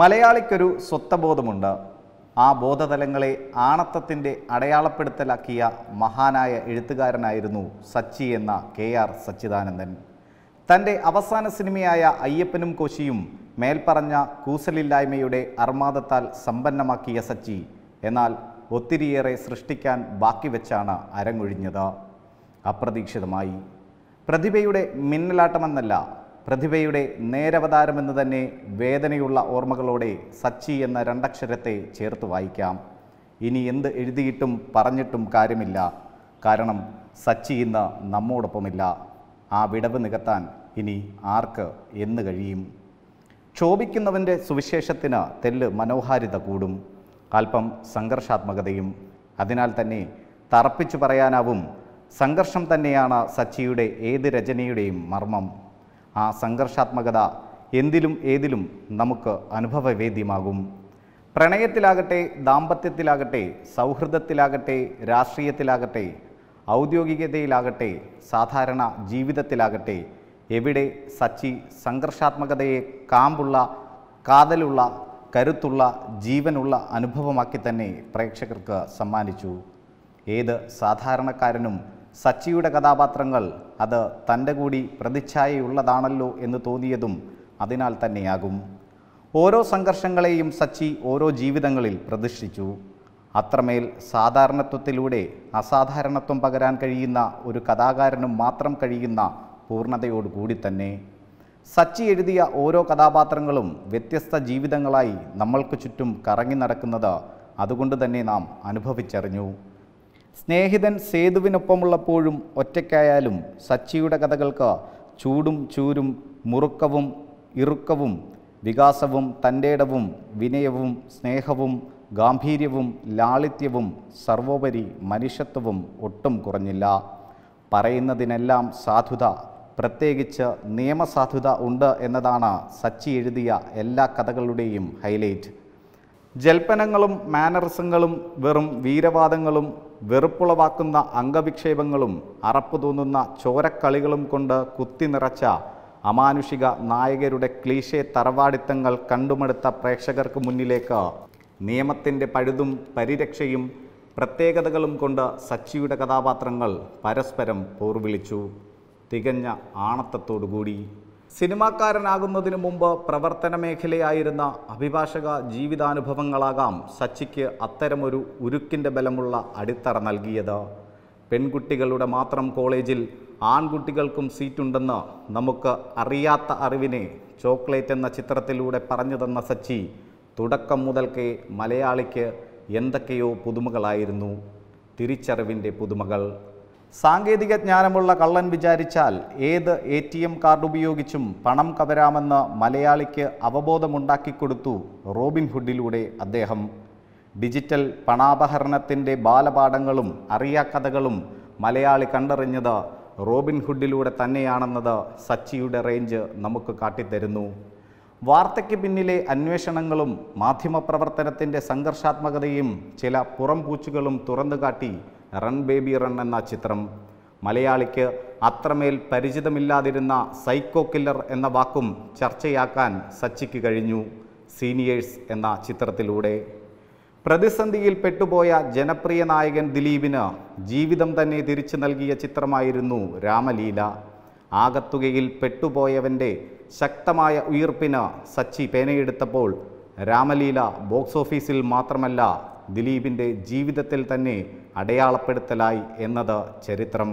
മലയാളിക്കൊരു സ്വത്വബോധമുണ്ട് ആ ബോധതലങ്ങളെ ആണത്തത്തിൻ്റെ അടയാളപ്പെടുത്തലാക്കിയ മഹാനായ എഴുത്തുകാരനായിരുന്നു സച്ചി എന്ന കെ ആർ സച്ചിദാനന്ദൻ തൻ്റെ അവസാന സിനിമയായ അയ്യപ്പനും കോശിയും മേൽപ്പറഞ്ഞ കൂസലില്ലായ്മയുടെ അർമാദത്താൽ സമ്പന്നമാക്കിയ സച്ചി എന്നാൽ ഒത്തിരിയേറെ സൃഷ്ടിക്കാൻ ബാക്കി വെച്ചാണ് അരങ്ങൊഴിഞ്ഞത് അപ്രതീക്ഷിതമായി പ്രതിഭയുടെ മിന്നലാട്ടമെന്നല്ല പ്രതിഭയുടെ നേരവതാരമെന്ന് തന്നെ വേദനയുള്ള ഓർമ്മകളോടെ സച്ചി എന്ന രണ്ടക്ഷരത്തെ ചേർത്ത് വായിക്കാം ഇനി എന്ത് എഴുതിയിട്ടും പറഞ്ഞിട്ടും കാര്യമില്ല കാരണം സച്ചി ഇന്ന് നമ്മോടൊപ്പമില്ല ആ വിടവ് നികത്താൻ ഇനി ആർക്ക് എന്ന് കഴിയും ക്ഷോഭിക്കുന്നവൻ്റെ സുവിശേഷത്തിന് തെല്ല് മനോഹാരിത കൂടും അല്പം സംഘർഷാത്മകതയും അതിനാൽ തന്നെ തറപ്പിച്ചു പറയാനാവും സംഘർഷം തന്നെയാണ് സച്ചിയുടെ ഏത് രചനയുടെയും മർമ്മം ആ സംഘർഷാത്മകത എന്തിലും ഏതിലും നമുക്ക് അനുഭവവേദ്യമാകും പ്രണയത്തിലാകട്ടെ ദാമ്പത്യത്തിലാകട്ടെ സൗഹൃദത്തിലാകട്ടെ രാഷ്ട്രീയത്തിലാകട്ടെ ഔദ്യോഗികതയിലാകട്ടെ സാധാരണ ജീവിതത്തിലാകട്ടെ എവിടെ സച്ചി സംഘർഷാത്മകതയെ കാമ്പുള്ള കാതലുള്ള കരുത്തുള്ള ജീവനുള്ള അനുഭവമാക്കി തന്നെ പ്രേക്ഷകർക്ക് സമ്മാനിച്ചു ഏത് സാധാരണക്കാരനും സച്ചിയുടെ കഥാപാത്രങ്ങൾ അത് തൻ്റെ കൂടി പ്രതിച്ഛായയുള്ളതാണല്ലോ എന്ന് തോന്നിയതും അതിനാൽ തന്നെയാകും ഓരോ സംഘർഷങ്ങളെയും സച്ചി ഓരോ ജീവിതങ്ങളിൽ പ്രതിഷ്ഠിച്ചു അത്രമേൽ സാധാരണത്വത്തിലൂടെ അസാധാരണത്വം പകരാൻ കഴിയുന്ന ഒരു കഥാകാരനും മാത്രം കഴിയുന്ന പൂർണ്ണതയോടുകൂടി തന്നെ സച്ചി എഴുതിയ ഓരോ കഥാപാത്രങ്ങളും വ്യത്യസ്ത ജീവിതങ്ങളായി നമ്മൾക്ക് ചുറ്റും കറങ്ങി നടക്കുന്നത് അതുകൊണ്ട് തന്നെ നാം അനുഭവിച്ചറിഞ്ഞു സ്നേഹിതൻ സേതുവിനൊപ്പമുള്ളപ്പോഴും ഒറ്റയ്ക്കായാലും സച്ചിയുടെ കഥകൾക്ക് ചൂടും ചൂരും മുറുക്കവും ഇറുക്കവും വികാസവും തൻ്റേടവും വിനയവും സ്നേഹവും ഗാംഭീര്യവും ലാളിത്യവും സർവോപരി മനുഷ്യത്വവും ഒട്ടും കുറഞ്ഞില്ല പറയുന്നതിനെല്ലാം സാധുത പ്രത്യേകിച്ച് നിയമസാധുത ഉണ്ട് എന്നതാണ് സച്ചി എഴുതിയ എല്ലാ കഥകളുടെയും ഹൈലൈറ്റ് ജൽപ്പനങ്ങളും മാനറിസങ്ങളും വെറും വീരവാദങ്ങളും വെറുപ്പുളവാക്കുന്ന അംഗവിക്ഷേപങ്ങളും അറപ്പ് തോന്നുന്ന ചോരക്കളികളും കൊണ്ട് കുത്തി നിറച്ച അമാനുഷിക നായകരുടെ ക്ലീശേ തറവാടിത്തങ്ങൾ കണ്ടുമെടുത്ത പ്രേക്ഷകർക്ക് മുന്നിലേക്ക് നിയമത്തിൻ്റെ പഴുതും പരിരക്ഷയും പ്രത്യേകതകളും കൊണ്ട് സച്ചിയുടെ കഥാപാത്രങ്ങൾ പരസ്പരം പോർവിളിച്ചു തികഞ്ഞ ആണത്തത്തോടുകൂടി സിനിമാക്കാരനാകുന്നതിനു മുമ്പ് പ്രവർത്തന മേഖലയായിരുന്ന അഭിഭാഷക ജീവിതാനുഭവങ്ങളാകാം സച്ചിക്ക് അത്തരമൊരു ഉരുക്കിൻ്റെ ബലമുള്ള അടിത്തറ നൽകിയത് പെൺകുട്ടികളുടെ മാത്രം കോളേജിൽ ആൺകുട്ടികൾക്കും സീറ്റുണ്ടെന്ന് നമുക്ക് അറിയാത്ത അറിവിനെ ചോക്ലേറ്റ് എന്ന ചിത്രത്തിലൂടെ പറഞ്ഞു തന്ന സച്ചി തുടക്കം മുതൽക്കേ മലയാളിക്ക് എന്തൊക്കെയോ പുതുമകളായിരുന്നു തിരിച്ചറിവിൻ്റെ പുതുമകൾ സാങ്കേതിക ജ്ഞാനമുള്ള കള്ളൻ വിചാരിച്ചാൽ ഏത് എ ടി എം കാർഡ് ഉപയോഗിച്ചും പണം കവരാമെന്ന് മലയാളിക്ക് അവബോധമുണ്ടാക്കിക്കൊടുത്തു റോബിൻഹുഡിലൂടെ അദ്ദേഹം ഡിജിറ്റൽ പണാപഹരണത്തിൻ്റെ ബാലപാഠങ്ങളും അറിയാക്കഥകളും മലയാളി കണ്ടറിഞ്ഞത് റോബിൻഹുഡിലൂടെ തന്നെയാണെന്നത് സച്ചിയുടെ റേഞ്ച് നമുക്ക് കാട്ടിത്തരുന്നു വാർത്തയ്ക്ക് പിന്നിലെ അന്വേഷണങ്ങളും മാധ്യമപ്രവർത്തനത്തിൻ്റെ സംഘർഷാത്മകതയും ചില പുറംപൂച്ചുകളും തുറന്നുകാട്ടി റൺ ബേബി റൺ എന്ന ചിത്രം മലയാളിക്ക് അത്രമേൽ പരിചിതമില്ലാതിരുന്ന സൈക്കോ കില്ലർ എന്ന വാക്കും ചർച്ചയാക്കാൻ സച്ചിക്ക് കഴിഞ്ഞു സീനിയേഴ്സ് എന്ന ചിത്രത്തിലൂടെ പ്രതിസന്ധിയിൽ പെട്ടുപോയ ജനപ്രിയ നായകൻ ദിലീപിന് ജീവിതം തന്നെ തിരിച്ചു നൽകിയ ചിത്രമായിരുന്നു രാമലീല ആകത്തുകയിൽ പെട്ടുപോയവൻ്റെ ശക്തമായ ഉയർപ്പിന് സച്ചി പേനയെടുത്തപ്പോൾ രാമലീല ബോക്സ് ഓഫീസിൽ മാത്രമല്ല ദിലീപിൻ്റെ ജീവിതത്തിൽ തന്നെ അടയാളപ്പെടുത്തലായി എന്നത് ചരിത്രം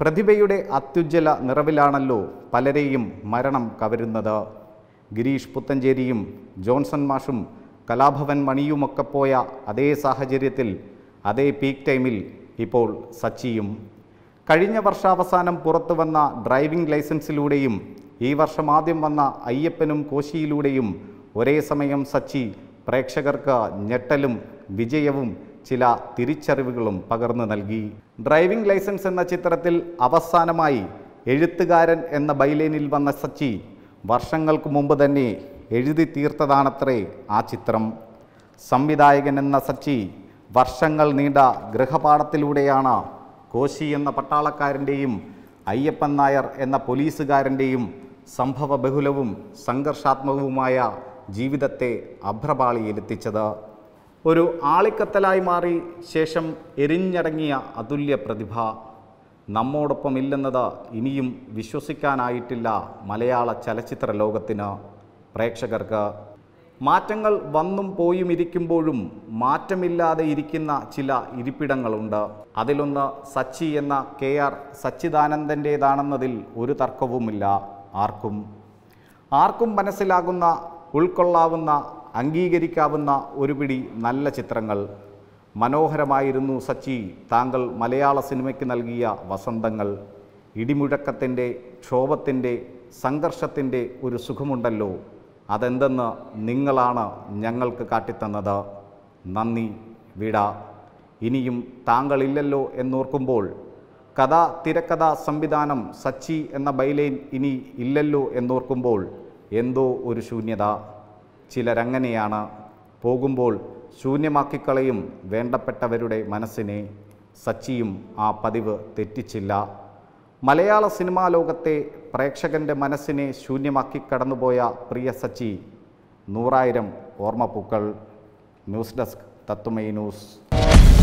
പ്രതിഭയുടെ അത്യുജ്വല നിറവിലാണല്ലോ പലരെയും മരണം കവരുന്നത് ഗിരീഷ് പുത്തഞ്ചേരിയും ജോൺസൺ മാഷും കലാഭവൻ മണിയുമൊക്കെ പോയ അതേ സാഹചര്യത്തിൽ അതേ പീക്ക് ടൈമിൽ ഇപ്പോൾ സച്ചിയും കഴിഞ്ഞ വർഷാവസാനം പുറത്തു വന്ന ഡ്രൈവിംഗ് ലൈസൻസിലൂടെയും ഈ വർഷം ആദ്യം വന്ന അയ്യപ്പനും കോശിയിലൂടെയും ഒരേ സമയം സച്ചി പ്രേക്ഷകർക്ക് ഞെട്ടലും വിജയവും ചില തിരിച്ചറിവുകളും പകർന്നു നൽകി ഡ്രൈവിംഗ് ലൈസൻസ് എന്ന ചിത്രത്തിൽ അവസാനമായി എഴുത്തുകാരൻ എന്ന ബൈലൈനിൽ വന്ന സച്ചി വർഷങ്ങൾക്ക് മുമ്പ് തന്നെ എഴുതി തീർത്തതാണത്രേ ആ ചിത്രം സംവിധായകൻ എന്ന സച്ചി വർഷങ്ങൾ നീണ്ട ഗൃഹപാഠത്തിലൂടെയാണ് കോശി എന്ന പട്ടാളക്കാരൻ്റെയും അയ്യപ്പൻ നായർ എന്ന പോലീസുകാരൻ്റെയും സംഭവ ബഹുലവും സംഘർഷാത്മകവുമായ ജീവിതത്തെ അഭ്രപാളിയിലെത്തിച്ചത് ഒരു ആളിക്കത്തലായി മാറി ശേഷം എരിഞ്ഞടങ്ങിയ അതുല്യ പ്രതിഭ നമ്മോടൊപ്പം ഇല്ലെന്നത് ഇനിയും വിശ്വസിക്കാനായിട്ടില്ല മലയാള ചലച്ചിത്ര ലോകത്തിന് പ്രേക്ഷകർക്ക് മാറ്റങ്ങൾ വന്നും പോയും ഇരിക്കുമ്പോഴും മാറ്റമില്ലാതെ ഇരിക്കുന്ന ചില ഇരിപ്പിടങ്ങളുണ്ട് അതിലൊന്ന് സച്ചി എന്ന കെ ആർ സച്ചിദാനന്ദൻ്റേതാണെന്നതിൽ ഒരു തർക്കവുമില്ല ആർക്കും ആർക്കും മനസ്സിലാകുന്ന ഉൾക്കൊള്ളാവുന്ന അംഗീകരിക്കാവുന്ന ഒരു പിടി നല്ല ചിത്രങ്ങൾ മനോഹരമായിരുന്നു സച്ചി താങ്കൾ മലയാള സിനിമയ്ക്ക് നൽകിയ വസന്തങ്ങൾ ഇടിമുഴക്കത്തിൻ്റെ ക്ഷോഭത്തിൻ്റെ സംഘർഷത്തിൻ്റെ ഒരു സുഖമുണ്ടല്ലോ അതെന്തെന്ന് നിങ്ങളാണ് ഞങ്ങൾക്ക് കാട്ടിത്തന്നത് നന്ദി വിട ഇനിയും താങ്കളില്ലല്ലോ എന്നോർക്കുമ്പോൾ കഥ തിരക്കഥ സംവിധാനം സച്ചി എന്ന ബൈലൈൻ ഇനി ഇല്ലല്ലോ എന്നോർക്കുമ്പോൾ എന്തോ ഒരു ശൂന്യത ചിലരങ്ങനെയാണ് പോകുമ്പോൾ ശൂന്യമാക്കിക്കളയും വേണ്ടപ്പെട്ടവരുടെ മനസ്സിനെ സച്ചിയും ആ പതിവ് തെറ്റിച്ചില്ല മലയാള സിനിമാ ലോകത്തെ പ്രേക്ഷകൻ്റെ മനസ്സിനെ ശൂന്യമാക്കി കടന്നുപോയ പ്രിയ സച്ചി നൂറായിരം ഓർമ്മപ്പൂക്കൾ ന്യൂസ് ഡെസ്ക് തത്തുമൈ ന്യൂസ്